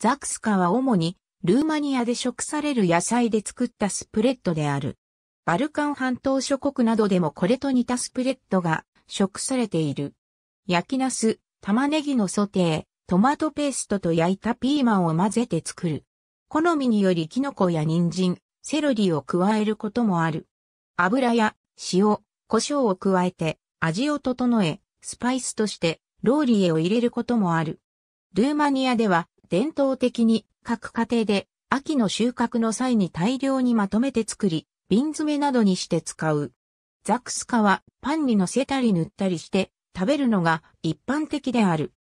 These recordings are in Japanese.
ザクスカは主にルーマニアで食される野菜で作ったスプレッドである。バルカン半島諸国などでもこれと似たスプレッドが食されている。焼きナス、玉ねぎのソテー、トマトペーストと焼いたピーマンを混ぜて作る。好みによりキノコや人参、セロリを加えることもある。油や塩、胡椒を加えて味を整え、スパイスとしてローリエを入れることもある。ルーマニアでは伝統的に各家庭で秋の収穫の際に大量にまとめて作り、瓶詰めなどにして使う。ザクスカはパンに乗せたり塗ったりして食べるのが一般的である。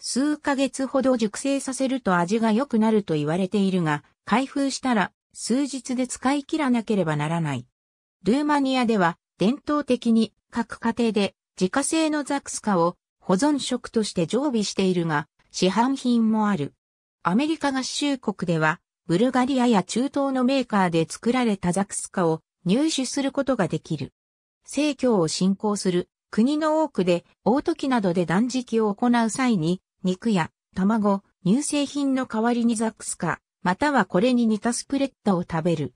数ヶ月ほど熟成させると味が良くなると言われているが、開封したら数日で使い切らなければならない。ルーマニアでは伝統的に各家庭で自家製のザクスカを保存食として常備しているが、市販品もある。アメリカ合衆国では、ブルガリアや中東のメーカーで作られたザクスカを入手することができる。生教を信仰する国の多くで、オート機などで断食を行う際に、肉や卵、乳製品の代わりにザクスカ、またはこれに似たスプレッドを食べる。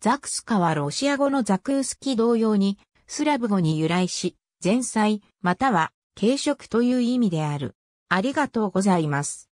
ザクスカはロシア語のザクースキ同様に、スラブ語に由来し、前菜、または軽食という意味である。ありがとうございます。